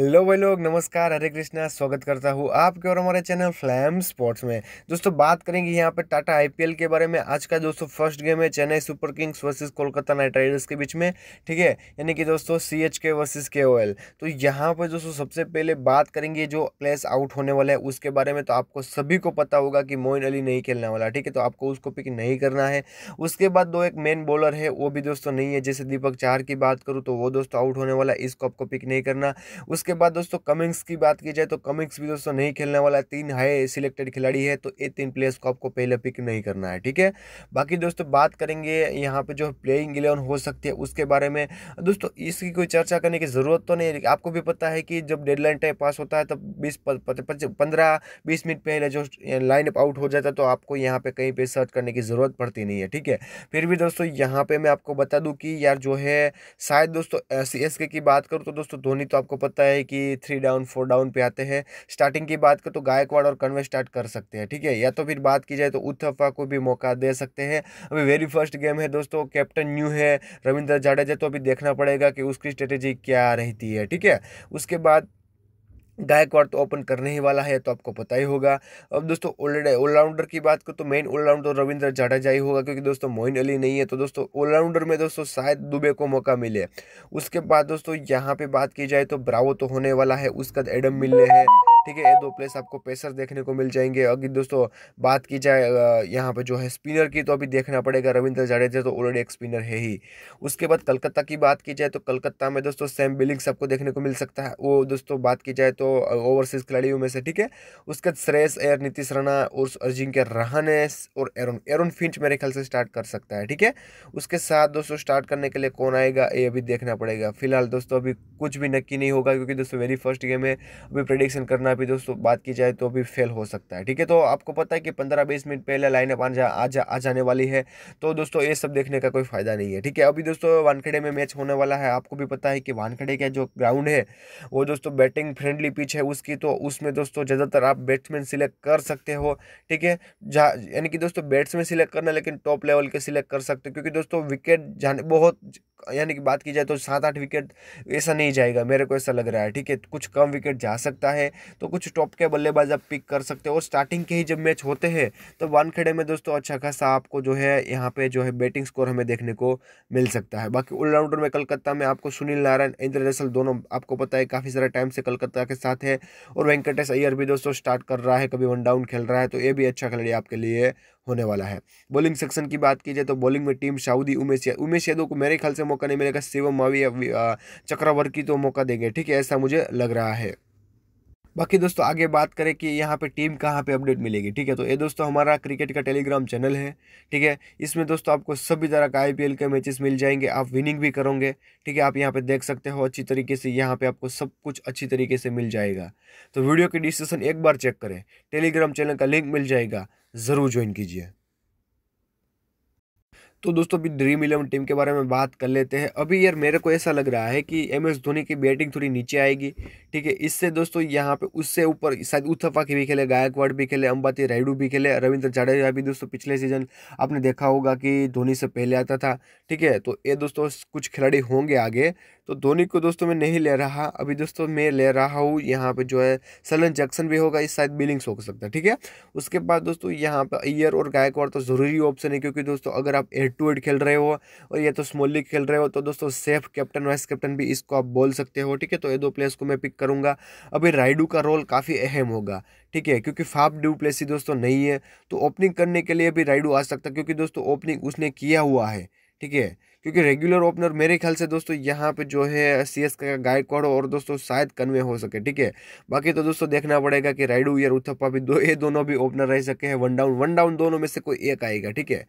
hello भाई लोग नमस्कार हरे कृष्णा स्वागत करता हूँ आपके और हमारे चैनल फ्लैम स्पोर्ट्स में दोस्तों बात करेंगे यहाँ पे टाटा आईपीएल के बारे में आज का दोस्तों फर्स्ट गेम है Chennai Super Kings versus Kolkata Knight Riders के बीच में ठीक है यानी कि दोस्तों सी एच के वर्सेज के ओ एल तो यहाँ पर दोस्तों सबसे पहले बात करेंगे जो प्लेस आउट होने वाला है उसके बारे में तो आपको सभी को पता होगा कि मोइन अली नहीं खेलने वाला ठीक है तो आपको उसको पिक नहीं करना है उसके बाद दो एक मेन बॉलर है वो भी दोस्तों नहीं है जैसे दीपक चार की बात करूँ तो वो दोस्तों आउट होने वाला है इसको आपको पिक नहीं करना उसके उसके बाद दोस्तों कमिंग्स की बात की जाए तो कमिंग्स भी दोस्तों नहीं खेलने वाला तीन हाई सिलेक्टेड खिलाड़ी है तो ये तीन प्लेयर्स को आपको पहले पिक नहीं करना है ठीक है बाकी दोस्तों बात करेंगे यहाँ पे जो प्लेइंग इलेवन हो सकती है उसके बारे में दोस्तों इसकी कोई चर्चा करने की ज़रूरत तो नहीं आपको भी पता है कि जब डेडलाइन टाइम पास होता है तब बीस पंद्रह बीस मिनट पहले जो लाइनअप आउट हो जाता है तो आपको यहाँ पे कहीं पे सर्च करने की ज़रूरत पड़ती नहीं है ठीक है फिर भी दोस्तों यहाँ पे मैं आपको बता दूँ कि यार जो है शायद दोस्तों सी की बात करूँ तो दोस्तों धोनी तो आपको पता है है कि थ्री डाउन फोर डाउन पे आते हैं स्टार्टिंग की बात करें तो गायकवाड़ और कन्वे स्टार्ट कर सकते हैं ठीक है या तो फिर बात की जाए तो उथप्पा को भी मौका दे सकते हैं अभी वेरी फर्स्ट गेम है दोस्तों कैप्टन न्यू है रविंद्र जाडेजा तो अभी देखना पड़ेगा कि उसकी स्ट्रेटेजी क्या रहती है ठीक है उसके बाद गायकवाड़ तो ओपन करने ही वाला है तो आपको पता ही होगा अब दोस्तों ऑलराउंडर की बात करो तो मेन ऑलराउंडर रविंद्र जाडेजा ही होगा क्योंकि दोस्तों मोइन अली नहीं है तो दोस्तों ऑलराउंडर में दोस्तों शायद दुबे को मौका मिले उसके बाद दोस्तों यहाँ पे बात की जाए तो ब्रावो तो होने वाला है उसका एडम मिलने हैं ठीक है दो प्लेस आपको पेसर देखने को मिल जाएंगे अगर दोस्तों बात की जाए यहाँ पर जो है स्पिनर की तो अभी देखना पड़ेगा रविंद्र जाडेजा तो ऑलरेडी एक स्पिनर है ही उसके बाद कलकत्ता की बात की जाए तो कलकत्ता में दोस्तों सेम बिलिंग्स आपको देखने को मिल सकता है वो दोस्तों बात की जाए तो ओवरसीज़ खिलाड़ियों में से ठीक है उसके बाद श्रेयस एयर नीतीश राणा और अजिंक्य रहने और एरन एरन फिंच मेरे ख्याल से स्टार्ट कर सकता है ठीक है उसके साथ दोस्तों स्टार्ट करने के लिए कौन आएगा ये अभी देखना पड़ेगा फिलहाल दोस्तों अभी कुछ भी नक्की नहीं होगा क्योंकि दोस्तों वेरी फर्स्ट गेम है अभी प्रडिक्शन करना में अभी दोस्तों बात की जाए तो अभी फेल हो सकता है ठीक है तो आपको पता है कि पंद्रह बीस मिनट पहले लाइन अप आ, जा, आ जाने वाली है तो दोस्तों ये सब देखने का कोई फ़ायदा नहीं है ठीक है अभी दोस्तों वानखेड़े में मैच होने वाला है आपको भी पता है कि वानखेड़े का जो ग्राउंड है वो दोस्तों बैटिंग फ्रेंडली पिच है उसकी तो उसमें दोस्तों ज़्यादातर आप बैट्समैन सिलेक्ट कर सकते हो ठीक है यानी कि दोस्तों बैट्समैन सिलेक्ट करना लेकिन टॉप लेवल के सिलेक्ट कर सकते हो क्योंकि दोस्तों विकेट जाने बहुत यानी कि बात की जाए तो सात आठ विकेट ऐसा नहीं जाएगा मेरे को ऐसा लग रहा है ठीक है कुछ कम विकेट जा सकता है तो कुछ टॉप के बल्लेबाज आप पिक कर सकते हो और स्टार्टिंग के ही जब मैच होते हैं तो वानखेड़े में दोस्तों अच्छा खासा आपको जो है यहाँ पे जो है बैटिंग स्कोर हमें देखने को मिल सकता है बाकी ऑलराउंडर में कलकत्ता में आपको सुनील नारायण इंद्र जैसल दोनों आपको पता है काफ़ी सारा टाइम से कलकत्ता के साथ है और वेंकटेश अय्यर भी दोस्तों स्टार्ट कर रहा है कभी वन डाउन खेल रहा है तो ये भी अच्छा खिलाड़ी आपके लिए होने वाला है बॉलिंग सेक्शन की बात की जाए तो बॉलिंग में टीम साउदी उमेश यादव उमेश यादव को मेरे ख्याल से मौका नहीं मिलेगा शिवम मावी चक्रवर्ती तो मौका देंगे ठीक है ऐसा मुझे लग रहा है बाकी दोस्तों आगे बात करें कि यहाँ पे टीम कहाँ पे अपडेट मिलेगी ठीक है तो ये दोस्तों हमारा क्रिकेट का टेलीग्राम चैनल है ठीक है इसमें दोस्तों आपको सभी तरह का आईपीएल के मैचेस मिल जाएंगे आप विनिंग भी करोगे ठीक है आप यहाँ पे देख सकते हो अच्छी तरीके से यहाँ पे आपको सब कुछ अच्छी तरीके से मिल जाएगा तो वीडियो की डिस्क्रिप्शन एक बार चेक करें टेलीग्राम चैनल का लिंक मिल जाएगा ज़रूर ज्वाइन कीजिए तो दोस्तों अभी ड्रीम इलेवन टीम के बारे में बात कर लेते हैं अभी यार मेरे को ऐसा लग रहा है कि एम एस धोनी की बैटिंग थोड़ी नीचे आएगी ठीक है इससे दोस्तों यहाँ पे उससे ऊपर शायद उत्थफा की भी खेले गायकवाड़ भी खेले अंबाती रायडू भी खेले रविंद्र जाडेजा भी दोस्तों पिछले सीजन आपने देखा होगा कि धोनी से पहले आता था ठीक है तो ये दोस्तों कुछ खिलाड़ी होंगे आगे तो धोनी को दोस्तों मैं नहीं ले रहा अभी दोस्तों मैं ले रहा हूँ यहाँ पे जो है सलन जैक्सन भी होगा इस शायद बिलिंग्स हो सकता है ठीक है उसके बाद दोस्तों यहाँ पर अयर और गायकवाड़ तो ज़रूरी ऑप्शन है क्योंकि दोस्तों अगर आप हेड टू हेड खेल रहे हो और या तो स्मॉल लीग खेल रहे हो तो दोस्तों सेफ कैप्टन वाइस कैप्टन भी इसको आप बोल सकते हो ठीक है तो ये दो प्लेयर्स को मैं पिक करूँगा अभी राइडू का रोल काफ़ी अहम होगा ठीक है क्योंकि फाफ ड्यू प्लेसी दोस्तों नहीं है तो ओपनिंग करने के लिए भी राइडू आ सकता है क्योंकि दोस्तों ओपनिंग उसने किया हुआ है ठीक है क्योंकि रेगुलर ओपनर मेरे ख्याल से दोस्तों यहाँ पे जो है सी एस का कॉड और दोस्तों शायद कन्वे हो सके ठीक है बाकी तो दोस्तों देखना पड़ेगा कि राइडू या उथप्पा भी दो ये दोनों भी ओपनर रह सके हैं वन डाउन वन डाउन दोनों में से कोई एक आएगा ठीक है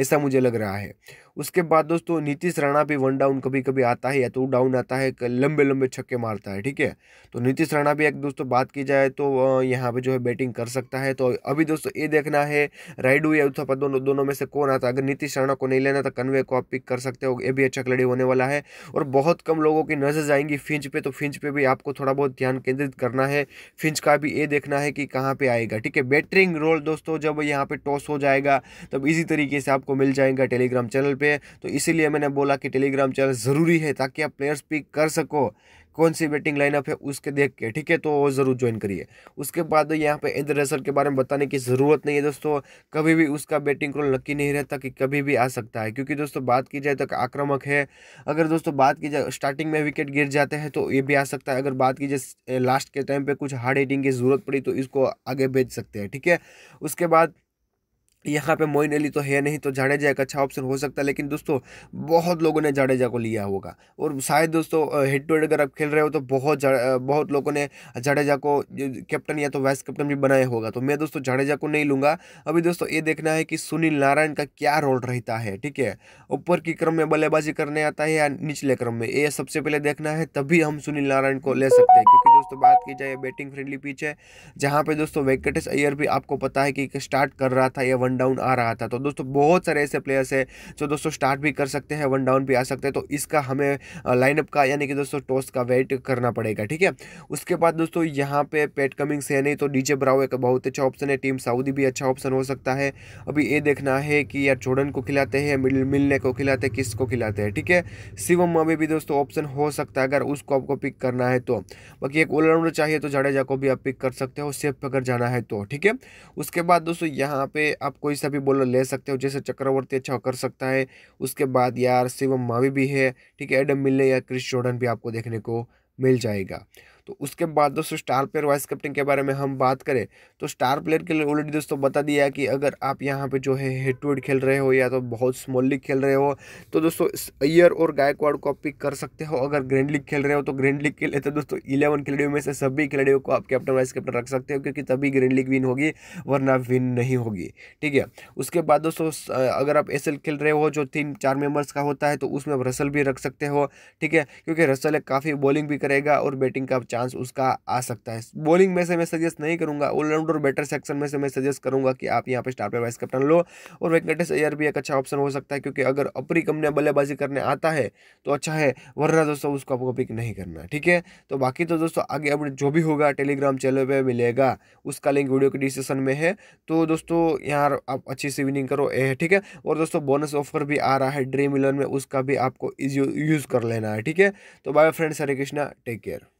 ऐसा मुझे लग रहा है उसके बाद दोस्तों नीतीश राणा भी वन डाउन कभी कभी आता है या तो डाउन आता है लंबे लंबे छक्के मारता है ठीक है तो नीतीश राणा भी एक दोस्तों बात की जाए तो यहाँ पे जो है बैटिंग कर सकता है तो अभी दोस्तों ये देखना है राइडू या उथप्पा दोनों दोनों में से कौन आता है अगर नीतीश राणा को नहीं लेना तो कन्वे को आप पिक कर सकते हो ये भी अच्छा खिलाड़ी होने वाला है और बहुत कम लोगों की नजर जाएंगी फिंच पे तो फिंच पे भी आपको थोड़ा बहुत ध्यान केंद्रित करना है फिंच का भी ये देखना है कि कहाँ पर आएगा ठीक है बैटरिंग रोल दोस्तों जब यहाँ पर टॉस हो जाएगा तब इसी तरीके से आपको मिल जाएगा टेलीग्राम चैनल पे है तो इसीलिए मैंने बोला कि टेलीग्राम चैनल ज़रूरी है ताकि आप प्लेयर्स पिक कर सको कौन सी बैटिंग लाइनअप है उसके देख के ठीक है तो वो ज़रूर ज्वाइन करिए उसके बाद यहाँ पे इंद्र रसल के बारे में बताने की ज़रूरत नहीं है दोस्तों कभी भी उसका बैटिंग रोल नक्की नहीं रहता कि कभी भी आ सकता है क्योंकि दोस्तों बात की जाए तो आक्रामक है अगर दोस्तों बात की जाए स्टार्टिंग में विकेट गिर जाते हैं तो ये भी आ सकता है अगर बात की जाए लास्ट के टाइम पर कुछ हार्ड हिटिंग की ज़रूरत पड़ी तो इसको आगे भेज सकते हैं ठीक है उसके बाद यहाँ पे मोइन अली तो है नहीं तो जाडेजा एक अच्छा ऑप्शन हो सकता है लेकिन दोस्तों बहुत लोगों ने जाडेजा को लिया होगा और शायद दोस्तों हेड टू हेड अगर आप खेल रहे हो तो बहुत बहुत लोगों ने जाडेजा को कैप्टन या तो वाइस कैप्टन भी बनाया होगा तो मैं दोस्तों जाडेजा को नहीं लूँगा अभी दोस्तों ये देखना है कि सुनील नारायण का क्या रोल रहता है ठीक है ऊपर के क्रम में बल्लेबाजी करने आता है या निचले क्रम में ये सबसे पहले देखना है तभी हम सुनील नारायण को ले सकते हैं क्योंकि दोस्तों बात की जाए बैटिंग फ्रेंडली पिच है जहाँ पे दोस्तों वेंकटेश अयर भी आपको पता है कि स्टार्ट कर रहा था या वन डाउन आ रहा था तो दोस्तों बहुत सारे ऐसे प्लेयर्स है जो दोस्तों स्टार्ट भी कर सकते हैं वन डाउन भी आ सकते हैं तो इसका हमें लाइनअप का यानी कि दोस्तों टॉस का वेट करना पड़ेगा ठीक है उसके बाद दोस्तों यहाँ पे पेट कमिंग्स है नहीं तो डीजे ब्राउ एक बहुत अच्छा ऑप्शन है टीम साउदी भी अच्छा ऑप्शन हो सकता है अभी ये देखना है कि यार जोर्डन को खिलाते हैं मिल मिलने को खिलाते हैं किसको खिलाते हैं ठीक है शिवम में भी दोस्तों ऑप्शन हो सकता है अगर उसको आपको पिक करना है तो बाकी एक एक ऑलराउंडर चाहिए तो जडेजा को भी आप पिक कर सकते हो सेफ अगर जाना है तो ठीक है उसके बाद दोस्तों यहाँ पे आप कोई सा भी बॉलर ले सकते हो जैसे चक्रवर्ती अच्छा कर सकता है उसके बाद यार शिवम मावी भी है ठीक है एडम मिलने या क्रिस जॉर्डन भी आपको देखने को मिल जाएगा तो उसके बाद दोस्तों स्टार प्लेयर वाइस कैप्टन के बारे में हम बात करें तो स्टार प्लेयर के लिए ऑलरेडी दोस्तों बता दिया कि अगर आप यहाँ पे जो है हेड टू हेड खेल रहे हो या तो बहुत स्मॉल लीग खेल रहे हो तो दोस्तों अयर और गायकवाड़ को आप पिक कर सकते हो अगर ग्रैंड लीग खेल रहे हो तो ग्रैंड लीग के लिए तो दोस्तों इलेवन खिलाड़ियों में से सभी खिलाड़ियों को आप कैप्टन वाइस कैप्टन रख सकते हो क्योंकि तभी ग्रैंड लीग विन होगी वरना विन नहीं होगी ठीक है उसके बाद दोस्तों अगर आप एस खेल रहे हो जो तीन चार मेंबर्स का होता है तो उसमें आप रसल भी रख सकते हो ठीक है क्योंकि रसल एक काफ़ी बॉलिंग भी करेगा और बैटिंग का चांस उसका आ सकता है बॉलिंग में से मैं सजेस्ट नहीं करूँगा ऑलराउंडर बैटर सेक्शन में से मैं सजेस्ट करूँगा कि आप यहाँ पर स्टार पर वाइस कैप्टन लो और वेंकटेश अयर भी एक अच्छा ऑप्शन हो सकता है क्योंकि अगर अपरी कंपनिया बल्लेबाजी करने आता है तो अच्छा है वरना दोस्तों उसको आपको पिक नहीं करना ठीक है तो बाकी तो दोस्तों आगे अब जो भी होगा टेलीग्राम चैनल पर मिलेगा उसका लिंक वीडियो के डिस्क्रिप्शन में है तो दोस्तों यहाँ आप अच्छी सी विनिंग करो ए ठीक है और दोस्तों बोनस ऑफर भी आ रहा है ड्रीम इलेवन में उसका भी आपको यूज़ कर लेना है ठीक है तो bye friends Hare Krishna take care